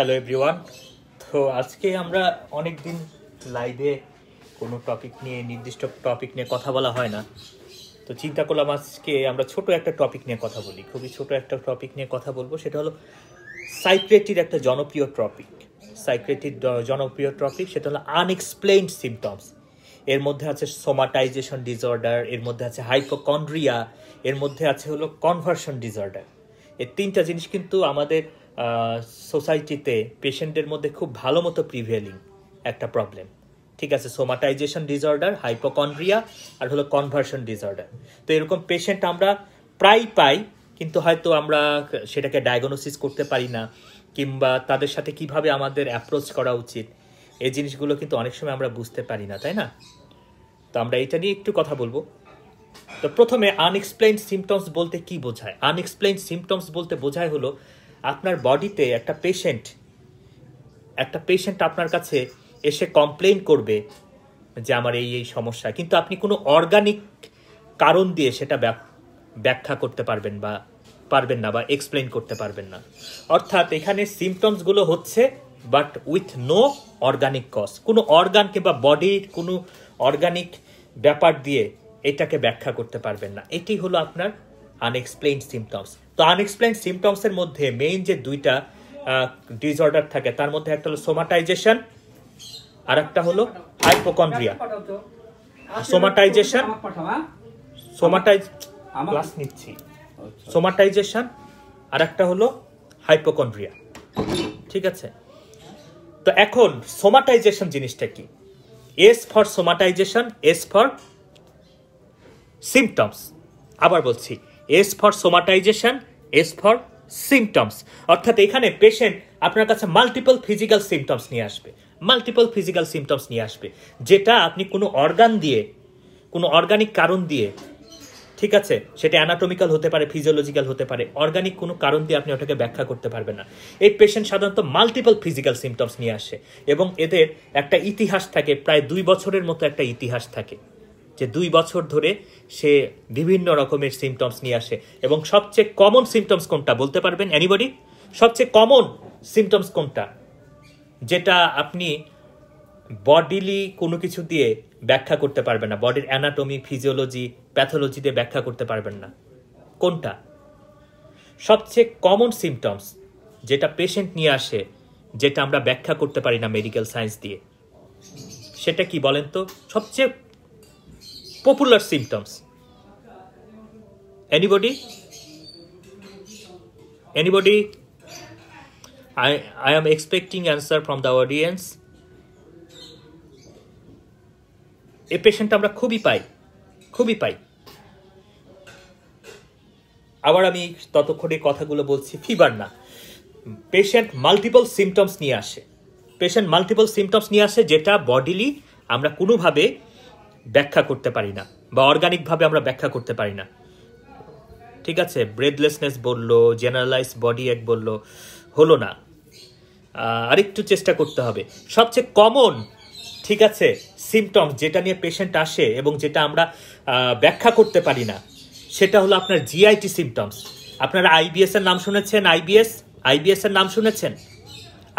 Hello everyone তো আজকে আমরা অনেক দিন লাইভে কোনো টপিক নিয়ে নির্দিষ্ট টপিক নিয়ে কথা বলা হয় না তো চিন্তা করলাম আজকে আমরা ছোট একটা টপিক নিয়ে কথা বলি খুবই ছোট একটা টপিক নিয়ে কথা বলবো সেটা হলো সাইক্রেটির একটা জনপ্রিয় টপিক সাইক্রেটির জনপ্রিয় টপিক সেটা হলো আনএক্সপ্লেইন সিমটমস এর মধ্যে আছে সোমাটাইজেশন ডিসঅর্ডার এর মধ্যে আছে হাইপোকন্ড্রিয়া এর মধ্যে আছে হলো কনভার্সন ডিসঅর্ডার এই তিনটা জিনিস কিন্তু আমাদের সোসাইটিতে পেশেন্টের মধ্যে খুব ভালো মতো প্রিভেলিং একটা প্রবলেম ঠিক আছে সোমাটাইজেশন ডিসঅর্ডার হাইপোকন্ড্রিয়া আর হলো কনভার্সন ডিসঅর্ডার তো এরকম পেশেন্ট আমরা প্রায় পাই কিন্তু হয়তো আমরা সেটাকে ডায়াগনোসিস করতে পারি না কিংবা তাদের সাথে কিভাবে আমাদের অ্যাপ্রোচ করা উচিত এই জিনিসগুলো কিন্তু অনেক সময় আমরা বুঝতে পারি না তাই না তো আমরা এটা নিয়ে একটু কথা বলবো তো প্রথমে আনএক্সপ্লেইন সিমটমস বলতে কি বোঝায় আনএক্সপ্লেইন সিমটমস বলতে বোঝায় হলো আপনার বডিতে একটা পেশেন্ট একটা পেশেন্ট আপনার কাছে এসে কমপ্লেন করবে যে আমার এই এই সমস্যা কিন্তু আপনি কোনো অর্গানিক কারণ দিয়ে সেটা ব্যাখ্যা করতে পারবেন বা পারবেন না বা এক্সপ্লেন করতে পারবেন না অর্থাৎ এখানে সিমটমসগুলো হচ্ছে but with no organic cause কোনো অর্গান কিংবা বডির কোনো অর্গানিক ব্যাপার দিয়ে এটাকে ব্যাখ্যা করতে পারবেন না এটি হলো আপনার আনএক্সপ্লেইন সিমটমস তো আনএক্সপ্লেন এর মধ্যে মেইন যে দুইটা ডিসঅর্ডার থাকে তার মধ্যে একটা হলো সোমাটাইজেশন আর একটা হলো হাইপোকন্ড্রিয়া সোমাটাইজেশন সোমাটাইজ ক্লাস নিচ্ছি সোমাটাইজেশন আর একটা হলো হাইপোকন্ড্রিয়া ঠিক আছে তো এখন সোমাটাইজেশন জিনিসটা কি S for somatization S for symptoms আবার বলছি S for somatization S for symptoms অর্থাৎ এখানে পেশেন্ট আপনার কাছে মাল্টিপল ফিজিক্যাল সিমটমস নিয়ে আসবে মাল্টিপল ফিজিক্যাল সিমটমস নিয়ে আসবে যেটা আপনি কোনো অর্গান দিয়ে কোনো অর্গানিক কারণ দিয়ে ঠিক আছে সেটা অ্যানাটমিক্যাল হতে পারে ফিজিওলজিক্যাল হতে পারে অর্গানিক কোনো কারণ দিয়ে আপনি ওটাকে ব্যাখ্যা করতে পারবেন না এই পেশেন্ট সাধারণত মাল্টিপল ফিজিক্যাল সিমটমস নিয়ে আসে এবং এদের একটা ইতিহাস থাকে প্রায় দুই বছরের মতো একটা ইতিহাস থাকে যে দুই বছর ধরে সে বিভিন্ন রকমের সিমটমস নিয়ে আসে এবং সবচেয়ে কমন সিমটমস কোনটা বলতে পারবেন অ্যানিবডি সবচেয়ে কমন সিমটমস কোনটা যেটা আপনি বডিলি কোনো কিছু দিয়ে ব্যাখ্যা করতে পারবেন না বডির অ্যানাটমি ফিজিওলজি প্যাথোলজি দিয়ে ব্যাখ্যা করতে পারবেন না কোনটা সবচেয়ে কমন সিমটমস যেটা পেশেন্ট নিয়ে আসে যেটা আমরা ব্যাখ্যা করতে পারি না মেডিকেল সায়েন্স দিয়ে সেটা কি বলেন তো সবচেয়ে popular symptoms. Anybody? Anybody? I, I am expecting answer from the audience. এ পেশেন্ট আমরা খুবই পাই খুবই পাই আবার আমি ততক্ষণে কথাগুলো বলছি ফিভার না পেশেন্ট মাল্টিপল সিমটমস নিয়ে আসে পেশেন্ট মাল্টিপল সিমটমস নিয়ে আসে যেটা বডিলি আমরা কোনোভাবে ব্যাখ্যা করতে পারি না বা অর্গানিকভাবে আমরা ব্যাখ্যা করতে পারি না ঠিক আছে ব্রেথলেসনেস বললো জেনারেলাইজ বডি এক বললো হলো না আরেকটু চেষ্টা করতে হবে সবচেয়ে কমন ঠিক আছে সিমটম যেটা নিয়ে পেশেন্ট আসে এবং যেটা আমরা ব্যাখ্যা করতে পারি না সেটা হলো আপনার জিআইটি সিমটমস আপনারা আইবিএস এর নাম শুনেছেন আইবিএস আইবিএস এর নাম শুনেছেন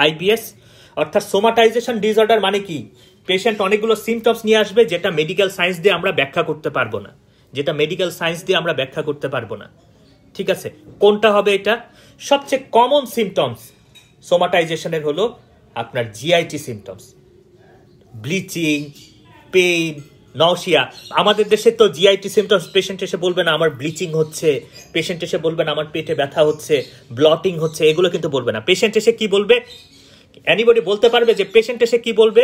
আইবিএস অর্থাৎ সোমাটাইজেশন ডিসঅর্ডার মানে কি পেশেন্ট অনেকগুলো সিমটমস নিয়ে আসবে যেটা মেডিকেল সায়েন্স দিয়ে আমরা ব্যাখ্যা করতে পারবো না যেটা মেডিকেল সায়েন্স দিয়ে আমরা ব্যাখ্যা করতে পারবো না ঠিক আছে কোনটা হবে এটা সবচেয়ে কমন সিমটমস সোমাটাইজেশনের হলো আপনার GIT symptoms bloating pain nausea আমাদের দেশে তো জিআইটি সিমটমস পেশেন্ট এসে বলবেন আমার ব্লিচিং হচ্ছে পেশেন্ট এসে বলবেন আমার পেটে ব্যথা হচ্ছে ব্লটিং হচ্ছে এগুলো কিন্তু বলবে না পেশেন্ট এসে কি বলবে অ্যানিবডি বলতে পারবে যে পেশেন্ট এসে কি বলবে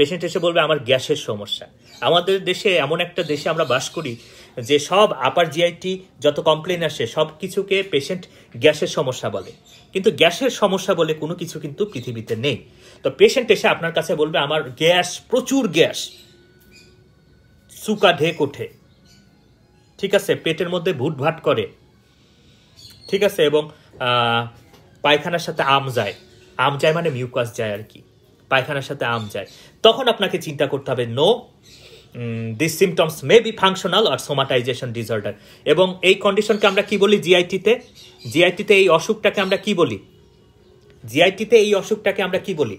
পেশেন্ট এসে বলবে আমার গ্যাসের সমস্যা আমাদের দেশে এমন একটা দেশে আমরা বাস করি যে সব আপার জিআইটি যত কমপ্লেন আসে সব কিছুকে পেশেন্ট গ্যাসের সমস্যা বলে কিন্তু গ্যাসের সমস্যা বলে কোনো কিছু কিন্তু পৃথিবীতে নেই তো পেশেন্ট এসে আপনার কাছে বলবে আমার গ্যাস প্রচুর গ্যাস সুকা ঢেক ওঠে ঠিক আছে পেটের মধ্যে ভুটভাট করে ঠিক আছে এবং পায়খানার সাথে আম যায় আম যায় মানে মিউকাস যায় আর কি পায়খানার সাথে আম যায় তখন আপনাকে চিন্তা করতে হবে no this symptoms may be functional আর সোমাটাইজেশন ডিসঅর্ডার এবং এই কন্ডিশনকে আমরা কি বলি জিআইটিতে জিআইটিতে এই অসুখটাকে আমরা কি বলি জিআইটিতে এই অসুখটাকে আমরা কি বলি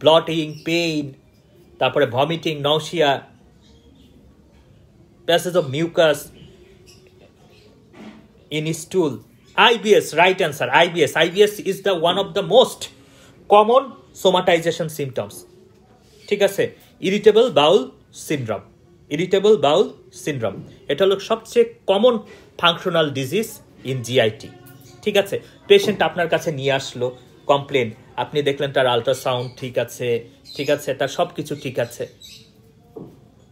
ব্লটিং পেইন তারপরে vomiting nausea passage of mucus in stool IBS, right answer, IBS. IBS is the one of the most common somatization symptoms. ঠিক আছে irritable bowel syndrome irritable bowel syndrome এটা হলো সবচেয়ে common functional disease in GIT ঠিক আছে patient আপনার কাছে নিয়ে আসলো কমপ্লেন আপনি দেখলেন তার আলট্রাসাউন্ড ঠিক আছে ঠিক আছে তার সব কিছু ঠিক আছে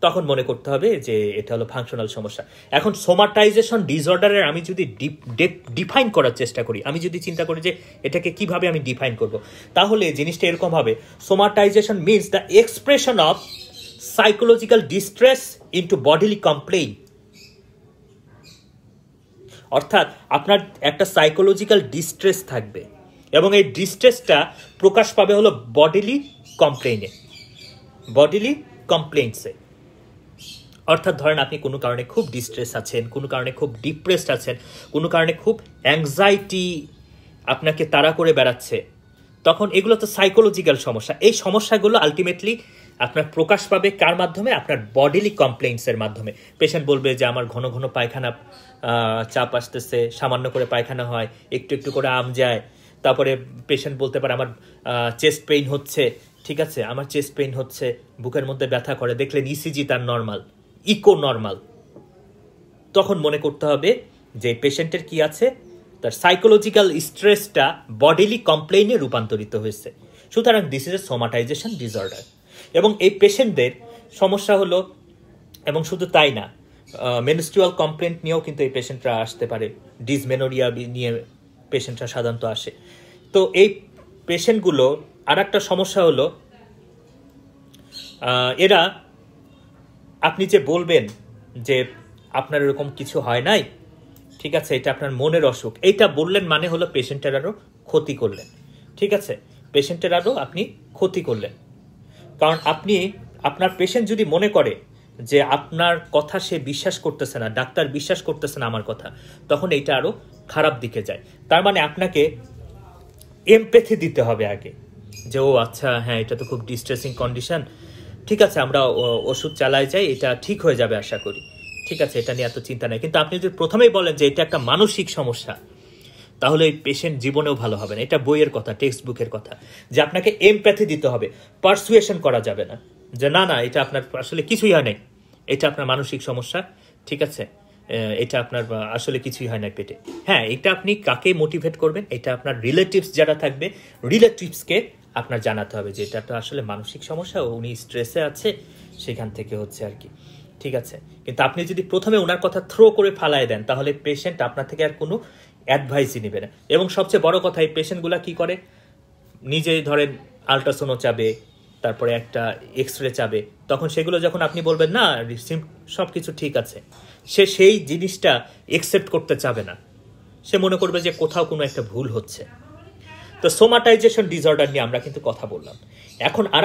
তখন মনে করতে হবে যে এটা হলো ফাংশনাল সমস্যা এখন সোমাটাইজেশন ডিসঅর্ডারের আমি যদি ডিফাইন করার চেষ্টা করি আমি যদি চিন্তা করি যে এটাকে কিভাবে আমি ডিফাইন করব তাহলে জিনিসটা এরকম হবে somatization means the expression of psychological distress into bodily complain অর্থাৎ আপনার একটা সাইকোলজিক্যাল ডিস্ট্রেস থাকবে এবং এই ডিস্ট্রেসটা প্রকাশ পাবে হলো বডিলি কমপ্লেইনে বডিলি কমপ্লেইন্টসে অর্থাৎ ধরেন আপনি কোনো কারণে খুব ডিস্ট্রেস আছেন কোনো কারণে খুব ডিপ্রেসড আছেন কোনো কারণে খুব অ্যাংজাইটি আপনাকে তাড়া করে বেড়াচ্ছে তখন এগুলো তো সাইকোলজিক্যাল সমস্যা এই সমস্যাগুলো আলটিমেটলি আপনার প্রকাশ পাবে কার মাধ্যমে আপনার বডিলি কমপ্লেন্টসের মাধ্যমে পেশেন্ট বলবে যে আমার ঘন ঘন পায়খানা চাপ আসতেছে সামান্য করে পায়খানা হয় একটু একটু করে আম যায় তারপরে পেশেন্ট বলতে পারে আমার চেস্ট পেইন হচ্ছে ঠিক আছে আমার চেস্ট পেইন হচ্ছে বুকের মধ্যে ব্যথা করে দেখলেন ইসিজি e তার নর্মাল ইকো নর্মাল তখন মনে করতে হবে যে পেশেন্টের কি আছে তার সাইকোলজিক্যাল স্ট্রেসটা বডিলি কমপ্লেইনে রূপান্তরিত হয়েছে সুতরাং this is a somatization disorder এবং এই পেশেন্টদের সমস্যা হলো এবং শুধু তাই না মেনস্ট্রুয়াল কমপ্লেন্ট নিয়েও কিন্তু এই পেশেন্টরা আসতে পারে ডিসমেনোরিয়া নিয়ে পেশেন্টরা সাধারণত আসে তো এই পেশেন্টগুলো আর একটা সমস্যা হলো এরা আপনি যে বলবেন যে আপনার এরকম কিছু হয় নাই ঠিক আছে এটা আপনার মনের অসুখ এইটা বললেন মানে হলো পেশেন্টের আরও ক্ষতি করলেন ঠিক আছে পেশেন্টের আরও আপনি ক্ষতি করলেন কারণ আপনি আপনার পেশেন্ট যদি মনে করে যে আপনার কথা সে বিশ্বাস করতেছে না ডাক্তার বিশ্বাস করতেছে না আমার কথা তখন এইটা আরও খারাপ দিকে যায় তার মানে আপনাকে এমপ্যাথি দিতে হবে আগে যে ও আচ্ছা হ্যাঁ এটা তো খুব ডিস্ট্রেসিং কন্ডিশন ঠিক আছে আমরা ওষুধ চালাই যাই এটা ঠিক হয়ে যাবে আশা করি ঠিক আছে এটা নিয়ে এত চিন্তা নেই কিন্তু আপনি যদি প্রথমেই বলেন যে এটা একটা মানসিক সমস্যা তাহলে এই পেশেন্ট জীবনেও ভালো হবে না এটা বইয়ের কথা টেক্সট বুকের কথা যে আপনাকে এমপ্যাথি দিতে হবে পারসুয়েশন করা যাবে না যে না না এটা আপনার আসলে কিছুই হয় নাই এটা আপনার মানসিক সমস্যা ঠিক আছে এটা আপনার আসলে কিছুই হয় না পেটে হ্যাঁ এটা আপনি কাকে মোটিভেট করবেন এটা আপনার রিলেটিভস যারা থাকবে রিলেটিভসকে আপনার জানাতে হবে যে এটা তো আসলে মানসিক সমস্যা উনি স্ট্রেসে আছে সেখান থেকে হচ্ছে আর কি ঠিক আছে কিন্তু আপনি যদি প্রথমে ওনার কথা থ্রো করে ফালায় দেন তাহলে পেশেন্ট আপনার থেকে আর কোনো অ্যাডভাইসই নেবে না এবং সবচেয়ে বড় কথা এই পেশেন্টগুলো কী করে নিজেই ধরেন আলট্রাসোনো চাবে তারপরে একটা এক্স রে চাবে তখন সেগুলো যখন আপনি বলবেন না সব কিছু ঠিক আছে সে সেই জিনিসটা একসেপ্ট করতে চাবে না সে মনে করবে যে কোথাও কোনো একটা ভুল হচ্ছে তো সোমাটাইজেশন ডিসঅর্ডার নিয়ে আমরা কিন্তু কথা বললাম এখন আর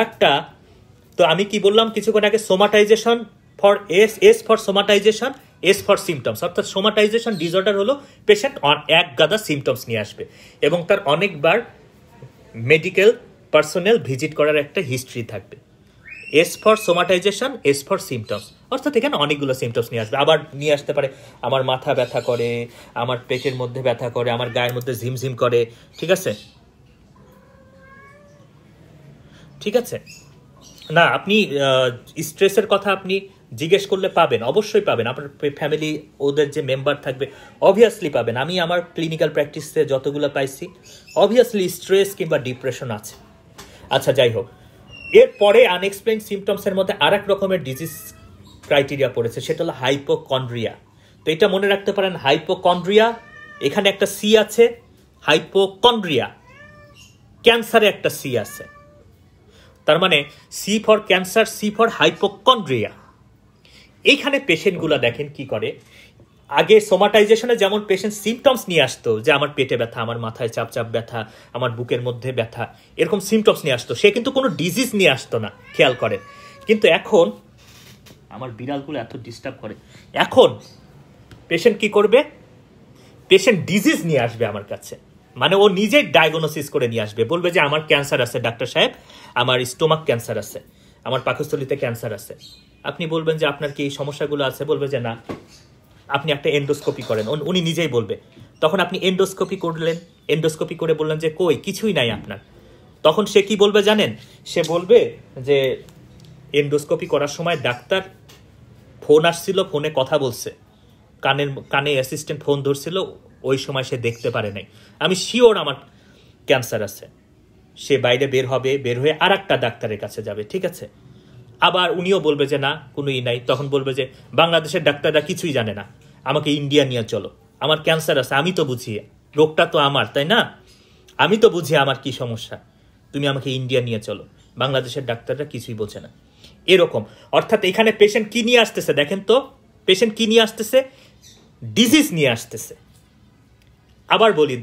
তো আমি কি বললাম কিছুক্ষণ আগে somatization for S S for somatization S for symptoms অর্থাৎ সোমাটাইজেশন ডিসঅর্ডার হলো পেশেন্ট এক গাদা সিমটমস নিয়ে আসবে এবং তার অনেকবার মেডিকেল পার্সোনেল ভিজিট করার একটা হিস্ট্রি থাকবে S for somatization S for symptoms অর্থাৎ এখানে অনেকগুলো সিমটমস নিয়ে আসবে আবার নিয়ে আসতে পারে আমার মাথা ব্যথা করে আমার পেটের মধ্যে ব্যথা করে আমার গায়ের মধ্যে ঝিমঝিম করে ঠিক আছে ঠিক আছে না আপনি স্ট্রেসের কথা আপনি জিজ্ঞেস করলে পাবেন অবশ্যই পাবেন আপনার ফ্যামিলি ওদের যে মেম্বার থাকবে অবভিয়াসলি পাবেন আমি আমার ক্লিনিক্যাল প্র্যাকটিসে যতগুলো পাইছি অবভিয়াসলি স্ট্রেস কিংবা ডিপ্রেশন আছে আচ্ছা যাই হোক এরপরে আনএক্সপ্লেন সিমটমসের মধ্যে আর রকমের ডিজিজ ক্রাইটেরিয়া পড়েছে সেটা হলো হাইপোকন্ড্রিয়া তো এটা মনে রাখতে পারেন হাইপোকন্ড্রিয়া এখানে একটা সি আছে হাইপোকন্ড্রিয়া ক্যান্সারে একটা সি আছে তার মানে C for cancer C for hypochondria এইখানে পেশেন্টগুলো দেখেন কি করে আগে সোমাটাইজেশনে যেমন পেশেন্ট সিমটমস নিয়ে আসতো যে আমার পেটে ব্যথা আমার মাথায় চাপ চাপ ব্যথা আমার বুকের মধ্যে ব্যথা এরকম সিমটমস নিয়ে আসতো সে কিন্তু কোনো ডিজিজ নিয়ে আসতো না খেয়াল করেন কিন্তু এখন আমার বিড়ালগুলো এত ডিস্টার্ব করে এখন পেশেন্ট কি করবে পেশেন্ট ডিজিজ নিয়ে আসবে আমার কাছে মানে ও নিজেই ডায়াগনোসিস করে নিয়ে আসবে বলবে যে আমার ক্যান্সার আছে ডাক্তার সাহেব আমার স্টোমাক ক্যান্সার আছে আমার পাকস্থলিতে ক্যান্সার আছে আপনি বলবেন যে আপনার কি এই সমস্যাগুলো আছে বলবে যে না আপনি একটা এন্ডোস্কোপি করেন উনি নিজেই বলবে তখন আপনি এন্ডোস্কোপি করলেন এন্ডোস্কোপি করে বললেন যে কই কিছুই নাই আপনার তখন সে কি বলবে জানেন সে বলবে যে এন্ডোস্কোপি করার সময় ডাক্তার ফোন আসছিল ফোনে কথা বলছে কানের কানে অ্যাসিস্ট্যান্ট ফোন ধরছিল ওই সময় সে দেখতে পারে নাই আমি শিওর আমার ক্যান্সার আছে সে বাইরে বের হবে বের হয়ে আর একটা ডাক্তারের কাছে যাবে ঠিক আছে আবার উনিও বলবে যে না কোনো ই নাই তখন বলবে যে বাংলাদেশের ডাক্তাররা কিছুই জানে না আমাকে ইন্ডিয়া নিয়ে চলো আমার ক্যান্সার আছে আমি তো বুঝি রোগটা তো আমার তাই না আমি তো বুঝি আমার কি সমস্যা তুমি আমাকে ইন্ডিয়া নিয়ে চলো বাংলাদেশের ডাক্তাররা কিছুই বোঝে না এরকম অর্থাৎ এখানে পেশেন্ট কী নিয়ে আসতেছে দেখেন তো পেশেন্ট কী নিয়ে আসতেছে ডিজিজ নিয়ে আসতেছে আবার বলি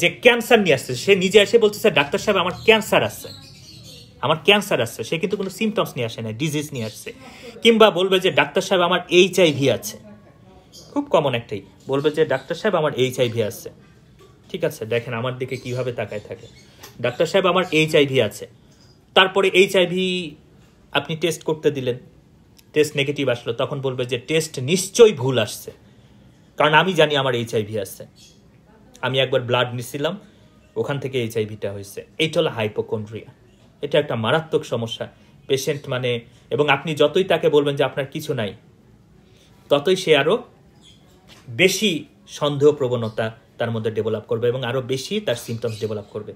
যে ক্যান্সার নিয়ে আসছে সে নিজে এসে বলছে স্যার ডাক্তার সাহেব আমার ক্যান্সার আসছে আমার ক্যান্সার আসছে সে কিন্তু কোনো সিমটমস নিয়ে আসে না ডিজিজ নিয়ে আসছে কিংবা বলবে যে ডাক্তার সাহেব আমার এইচ আইভি আছে খুব কমন একটাই বলবে যে ডাক্তার সাহেব আমার এইচ আইভি আসছে ঠিক আছে দেখেন আমার দিকে কিভাবে তাকায় থাকে ডাক্তার সাহেব আমার এইচ আইভি আছে তারপরে এইচ আইভি আপনি টেস্ট করতে দিলেন টেস্ট নেগেটিভ আসলো তখন বলবে যে টেস্ট নিশ্চয়ই ভুল আসছে কারণ আমি জানি আমার এইচ আইভি আসছে আমি একবার ব্লাড নিছিলাম ওখান থেকে এইচআইভিটা হয়েছে এইটা হলো হাইপোকন্ড্রিয়া এটা একটা মারাত্মক সমস্যা পেশেন্ট মানে এবং আপনি যতই তাকে বলবেন যে আপনার কিছু নাই ততই সে আরও বেশি সন্দেহ প্রবণতা তার মধ্যে ডেভেলপ করবে এবং আরও বেশি তার সিমটমস ডেভেলপ করবে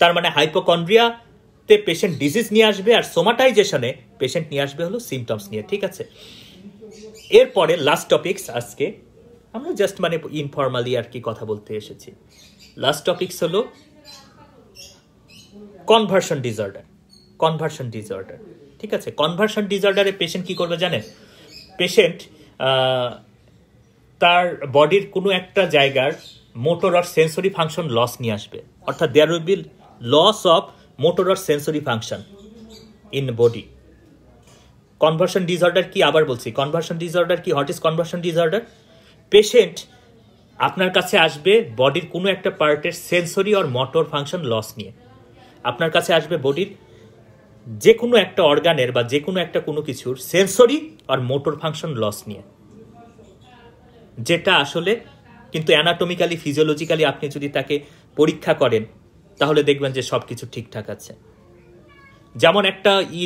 তার মানে হাইপোকন্ড্রিয়াতে পেশেন্ট ডিজিজ নিয়ে আসবে আর সোমাটাইজেশনে পেশেন্ট নিয়ে আসবে হলো সিমটমস নিয়ে ঠিক আছে এরপরে লাস্ট টপিক্স আজকে আমরা জাস্ট মানে ইনফর্মালি আর কি কথা বলতে এসেছি লাস্ট টপিকস হলো কনভার্সন ডিসঅর্ডার কনভার্সন ডিসঅর্ডার ঠিক আছে কনভার্সন ডিসঅর্ডারে পেশেন্ট কি করবে জানেন পেশেন্ট তার বডির কোনো একটা জায়গার মোটর আর সেন্সরি ফাংশন লস নিয়ে আসবে অর্থাৎ there will be loss of motor আর sensory function in body conversion disorder কি আবার বলছি কনভার্সন ডিসঅর্ডার কি what is conversion disorder patient আপনার কাছে আসবে বডির কোনো একটা পার্টের sensory or motor function loss নিয়ে আপনার কাছে আসবে বডির যে কোনো একটা অর্গানের বা যে কোনো একটা কোনো কিছুর সেন্সরি আর মোটর ফাংশন লস নিয়ে যেটা আসলে কিন্তু অ্যানাটমিক্যালি ফিজিওলজিক্যালি আপনি যদি তাকে পরীক্ষা করেন তাহলে দেখবেন যে সব কিছু ঠিকঠাক আছে যেমন একটা ই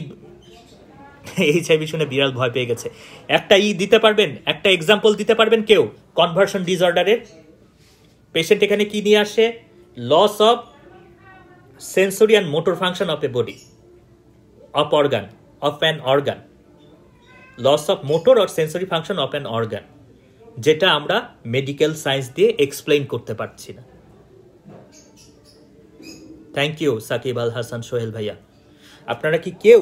এইচআইভি শুনে বিড়াল ভয় পেয়ে গেছে একটা ই দিতে পারবেন একটা এক্সাম্পল দিতে পারবেন কেউ কনভার্সন ডিসঅর্ডারের পেশেন্ট এখানে কি নিয়ে আসে loss of sensory and motor function of a body of organ of an organ loss of motor or sensory function of an organ যেটা আমরা মেডিকেল সায়েন্স দিয়ে এক্সপ্লেন করতে পারছি না থ্যাংক ইউ সাকিব আল হাসান সোহেল ভাইয়া আপনারা কি কেউ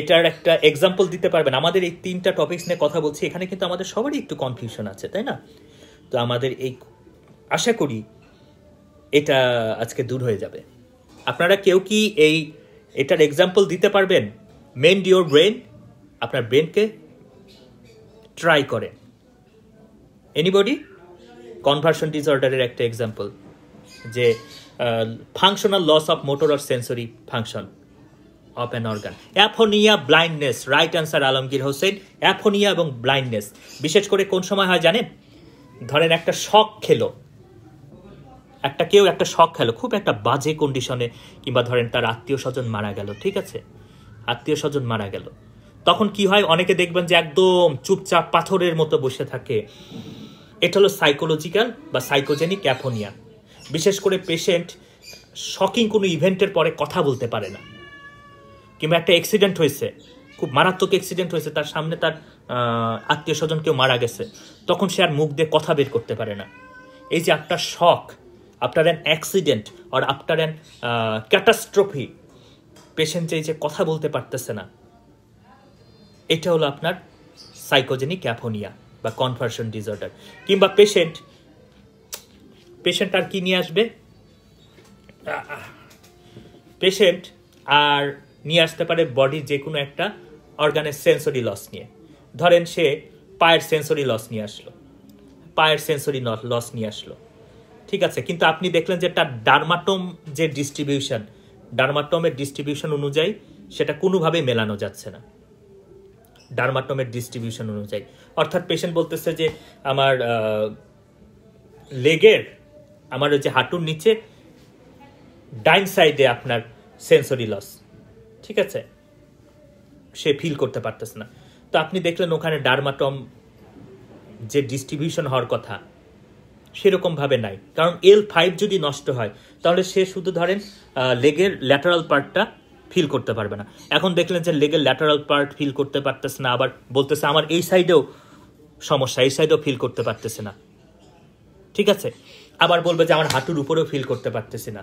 এটার একটা এক্সাম্পল দিতে পারবেন আমাদের এই তিনটা টপিকস নিয়ে কথা বলছি এখানে কিন্তু আমাদের সবারই একটু কনফিউশন আছে তাই না তো আমাদের এই আশা করি এটা আজকে দূর হয়ে যাবে আপনারা কেউ কি এই এটার এক্সাম্পল দিতে পারবেন মেন ইউর ব্রেন আপনার ব্রেনকে ট্রাই করেন এনিবডি কনভার্সন ডিসঅর্ডারের একটা এক্সাম্পল যে functional loss of motor of sensory function of an organ aphonia blindness right answer Alamgir Hossain aphonia এবং ব্লাইন্ডনেস বিশেষ করে কোন সময় হয় জানেন ধরেন একটা শখ খেলো একটা কেউ একটা শখ খেলো খুব একটা বাজে কন্ডিশনে কিংবা ধরেন তার আত্মীয় স্বজন মারা গেল ঠিক আছে আত্মীয় স্বজন মারা গেল তখন কি হয় অনেকে দেখবেন যে একদম চুপচাপ পাথরের মতো বসে থাকে এটা হলো সাইকোলজিক্যাল বা সাইকোজেনিক অ্যাফোনিয়া বিশেষ করে পেশেন্ট শকিং কোনো ইভেন্টের পরে কথা বলতে পারে না কিংবা একটা অ্যাক্সিডেন্ট হয়েছে খুব মারাত্মক অ্যাক্সিডেন্ট হয়েছে তার সামনে তার আত্মীয় স্বজন কেউ মারা গেছে তখন সে আর মুখ দিয়ে কথা বের করতে পারে না এই যে আপনার শখ আফটার অ্যান অ্যাক্সিডেন্ট আর আফটার অ্যান ক্যাটাস্ট্রফি পেশেন্ট যে কথা বলতে পারতেছে না এটা হলো আপনার সাইকোজেনিক অ্যাফোনিয়া বা কনভার্সন ডিসঅর্ডার কিংবা পেশেন্ট পেশেন্ট আর কি নিয়ে আসবে পেশেন্ট আর নিয়ে আসতে পারে বডির যে কোনো একটা অর্গানের সেন্সরি লস নিয়ে ধরেন সে পায়ের সেন্সরি লস নিয়ে আসলো পায়ের সেন্সরি লস নিয়ে আসলো ঠিক আছে কিন্তু আপনি দেখলেন যে তার ডার্মাটোম যে ডিস্ট্রিবিউশন ডার্মাটোমের ডিস্ট্রিবিউশন অনুযায়ী সেটা কোনোভাবেই মেলানো যাচ্ছে না ডার্মাটোমের ডিস্ট্রিবিউশন অনুযায়ী অর্থাৎ পেশেন্ট বলতেছে যে আমার লেগের আমার ওই যে হাঁটুর নিচে ডাইন সাইডে আপনার সেন্সরি লস ঠিক আছে সে ফিল করতে পারতেছে না তো আপনি দেখলেন ওখানে ডার্মাটম যে ডিস্ট্রিবিউশন হওয়ার কথা সেরকমভাবে নাই কারণ এল ফাইভ যদি নষ্ট হয় তাহলে সে শুধু ধরেন লেগের ল্যাটারাল পার্টটা ফিল করতে পারবে না এখন দেখলেন যে লেগের ল্যাটারাল পার্ট ফিল করতে পারতেছে না আবার বলতেছে আমার এই সাইডেও সমস্যা এই সাইডেও ফিল করতে পারতেছে না ঠিক আছে আবার বলবে যে আমার হাঁটুর উপরেও ফিল করতে পারতেছে না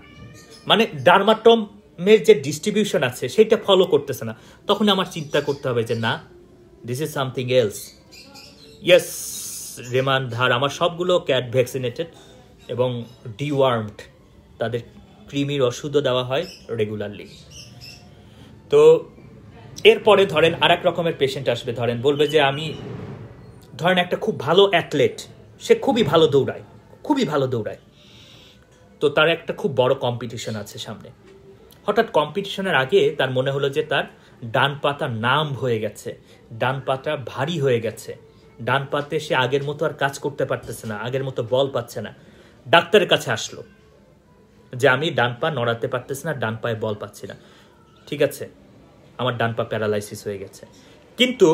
মানে ডার্মাটম মের যে ডিস্ট্রিবিউশন আছে সেটা ফলো করতেছে না তখন আমার চিন্তা করতে হবে যে না this is something else yes রেমান ধার আমার সবগুলো ক্যাট ভ্যাকসিনেটেড এবং ডিওয়ার্মড তাদের ক্রিমির ওষুধও দেওয়া হয় রেগুলারলি তো এরপরে ধরেন আর এক রকমের পেশেন্ট আসবে ধরেন বলবে যে আমি ধরেন একটা খুব ভালো অ্যাথলেট সে খুবই ভালো দৌড়ায় খুবই ভালো দৌড়ায় তো তার একটা খুব বড় কম্পিটিশন আছে সামনে হঠাৎ কম্পিটিশনের আগে তার মনে হলো যে তার ডান পাতা নাম হয়ে গেছে ডান পাতা ভারী হয়ে গেছে ডান পাতে সে আগের মতো আর কাজ করতে পারতেছে না আগের মতো বল পাচ্ছে না ডাক্তারের কাছে আসলো যে আমি ডান পা নড়াতে পারতেছি না ডান পায়ে বল পাচ্ছি না ঠিক আছে আমার ডান পা প্যারালাইসিস হয়ে গেছে কিন্তু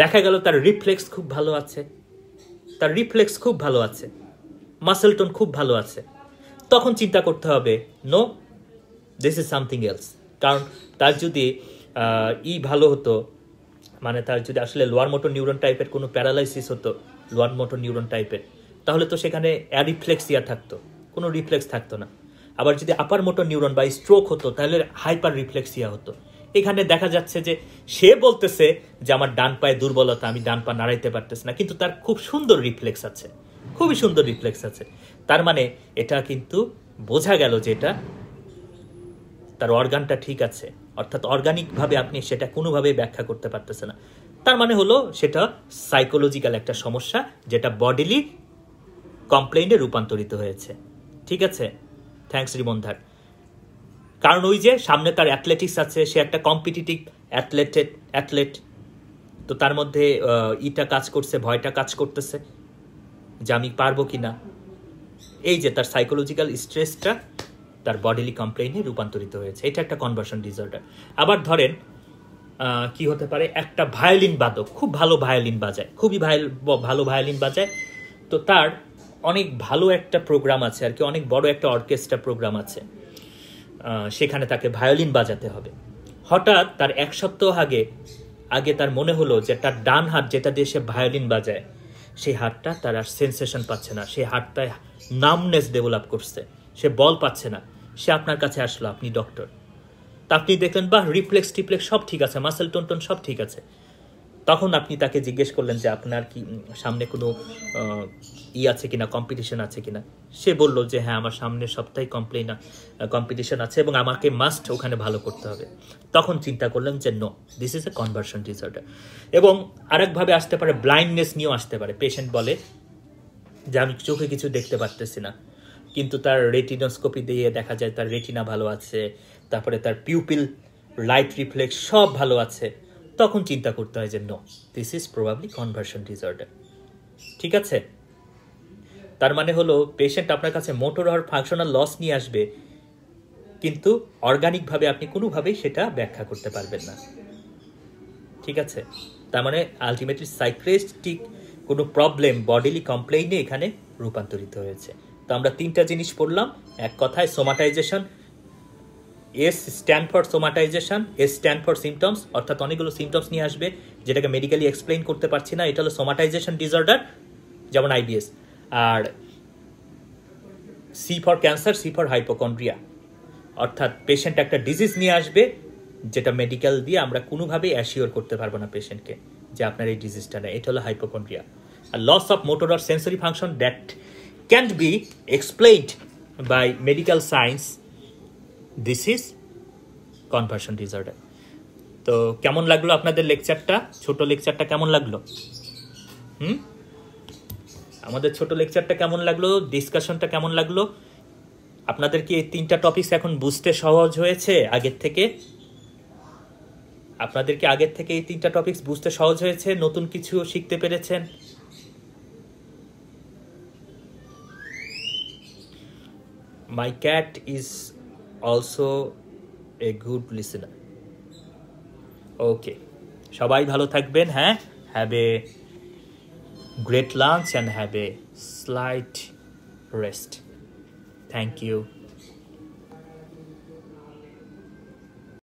দেখা গেল তার রিফ্লেক্স খুব ভালো আছে তার রিফ্লেক্স খুব ভালো আছে মাসেল টোন খুব ভালো আছে তখন চিন্তা করতে হবে no this is something else কারণ তার যদি ই ভালো হতো মানে তার যদি আসলে লোয়ার মোটর নিউরন টাইপের কোনো প্যারালাইসিস হতো লোয়ার মোটর নিউরন টাইপের তাহলে তো সেখানে অ্যারিফ্লেক্সিয়া থাকতো কোনো রিফ্লেক্স থাকতো না আবার যদি আপার মোটর নিউরন বা স্ট্রোক হতো তাহলে হাইপার রিফ্লেক্সিয়া হতো এখানে দেখা যাচ্ছে যে সে বলতেছে যে আমার ডান পায়ে দুর্বলতা আমি ডান পা নাড়াইতে পারতেছি না কিন্তু তার খুব সুন্দর রিফ্লেক্স আছে খুবই সুন্দর রিফ্লেক্স আছে তার মানে এটা কিন্তু বোঝা গেল যে এটা তার অর্গানটা ঠিক আছে অর্থাৎ অর্গানিকভাবে আপনি সেটা কোনোভাবেই ব্যাখ্যা করতে পারতেছে না তার মানে হলো সেটা সাইকোলজিক্যাল একটা সমস্যা যেটা বডিলি কমপ্লেইনে রূপান্তরিত হয়েছে ঠিক আছে থ্যাংকস রিমন্ধার কারণ ওই যে সামনে তার অ্যাথলেটিক্স আছে সে একটা কম্পিটিটিভ অ্যাথলেটেড অ্যাথলেট তো তার মধ্যে ইটা কাজ করছে ভয়টা কাজ করতেছে যে আমি পারবো কি না এই যে তার সাইকোলজিক্যাল স্ট্রেসটা তার বডিলি কমপ্লেইনে রূপান্তরিত হয়েছে এটা একটা কনভার্সন ডিসঅর্ডার আবার ধরেন কি হতে পারে একটা ভায়োলিন বাদক খুব ভালো ভায়োলিন বাজায় খুবই ভালো ভায়োলিন বাজায় তো তার অনেক ভালো একটা প্রোগ্রাম আছে আর কি অনেক বড় একটা অর্কেস্ট্রা প্রোগ্রাম আছে সেখানে তাকে ভায়োলিন বাজাতে হবে হঠাৎ তার এক সপ্তাহ আগে আগে তার মনে হলো যে তার ডান হাত যেটা দিয়ে সে ভায়োলিন বাজায় সেই হাতটা তার আর সেন্সেশন পাচ্ছে না সেই হাতটায় নামনেস ডেভেলপ করছে সে বল পাচ্ছে না সে আপনার কাছে আসলো আপনি ডক্টর তা আপনি দেখলেন বাহ রিফ্লেক্স টিপ্লেক্স সব ঠিক আছে মাসেল টন সব ঠিক আছে তখন আপনি তাকে জিজ্ঞেস করলেন যে আপনার কি সামনে কোনো ই আছে কিনা কম্পিটিশন আছে কিনা সে বলল যে হ্যাঁ আমার সামনে সপ্তাহে কমপ্লেন কম্পিটিশন আছে এবং আমাকে মাস্ট ওখানে ভালো করতে হবে তখন চিন্তা করলেন যে no this is a conversion disorder এবং আরেকভাবে আসতে পারে ব্লাইন্ডনেস নিয়েও আসতে পারে পেশেন্ট বলে যে আমি চোখে কিছু দেখতে পারতেছি না কিন্তু তার রেটিনোস্কোপি দিয়ে দেখা যায় তার রেটিনা ভালো আছে তারপরে তার পিউপিল লাইট রিফ্লেক্স সব ভালো আছে তখন চিন্তা করতে হয় যে no this is probably conversion disorder ঠিক আছে তার মানে হলো পেশেন্ট আপনার কাছে মোটর আর ফাংশনাল লস নিয়ে আসবে কিন্তু অর্গানিকভাবে আপনি কোনোভাবেই সেটা ব্যাখ্যা করতে পারবেন না ঠিক আছে তার মানে আলটিমেটলি সাইক্রেস্টিক কোনো প্রবলেম বডিলি কমপ্লেইনে এখানে রূপান্তরিত হয়েছে তো আমরা তিনটা জিনিস পড়লাম এক কথায় somatization S stand for somatization S stand for symptoms অর্থাৎ অনেকগুলো সিমটমস নিয়ে আসবে যেটাকে মেডিকেলি এক্সপ্লেন করতে পারছি না এটা হলো সোমাটাইজেশন ডিসঅর্ডার যেমন আইবিএস আর C for cancer C for hypochondria অর্থাৎ পেশেন্ট একটা ডিজিজ নিয়ে আসবে যেটা মেডিকেল দিয়ে আমরা কোনোভাবেই অ্যাসিওর করতে পারবো না পেশেন্টকে যে আপনার এই ডিজিজটা নেই এটা হলো হাইপোকন্ড্রিয়া আর loss of motor or sensory function that can't be explained by medical science this is conversion disorder তো কেমন লাগলো আপনাদের লেকচারটা ছোট লেকচারটা কেমন লাগলো হুম আমাদের ছোট লেকচারটা কেমন লাগলো ডিসকাশনটা কেমন লাগলো আপনাদের কি এই তিনটা টপিকস এখন বুঝতে সহজ হয়েছে আগের থেকে আপনাদের কি আগের থেকে এই তিনটা টপিকস বুঝতে সহজ হয়েছে নতুন কিছু শিখতে পেরেছেন My cat is also a good listener. Okay. সবাই ভালো থাকবেন হ্যাঁ have a great lunch and have a slight rest thank you